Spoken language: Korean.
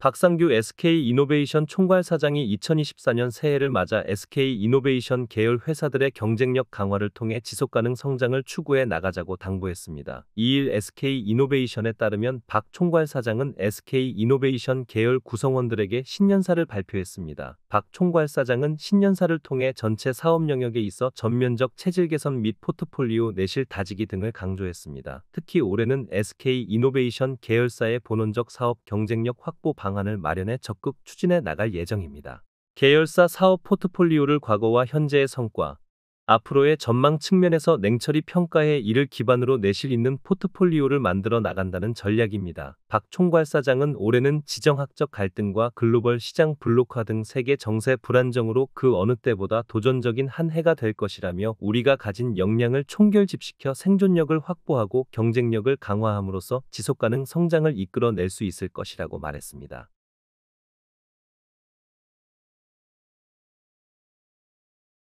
박상규 SK 이노베이션 총괄 사장이 2024년 새해를 맞아 SK 이노베이션 계열 회사들의 경쟁력 강화를 통해 지속가능 성장을 추구해 나가자고 당부했습니다. 2일 SK 이노베이션에 따르면 박 총괄 사장은 SK 이노베이션 계열 구성원들에게 신년사를 발표했습니다. 박 총괄 사장은 신년사를 통해 전체 사업 영역에 있어 전면적 체질 개선 및 포트폴리오 내실 다지기 등을 강조했습니다. 특히 올해는 SK 이노베이션 계열사의 본원적 사업 경쟁력 확보 방 방안을 마련해 적극 추진해 나갈 예정입니다. 계열사 사업 포트폴리오를 과거와 현재의 성과, 앞으로의 전망 측면에서 냉철히 평가해 이를 기반으로 내실 있는 포트폴리오를 만들어 나간다는 전략입니다. 박 총괄사장은 올해는 지정학적 갈등과 글로벌 시장 블록화 등 세계 정세 불안정으로 그 어느 때보다 도전적인 한 해가 될 것이라며 우리가 가진 역량을 총결집시켜 생존력을 확보하고 경쟁력을 강화함으로써 지속가능 성장을 이끌어낼 수 있을 것이라고 말했습니다.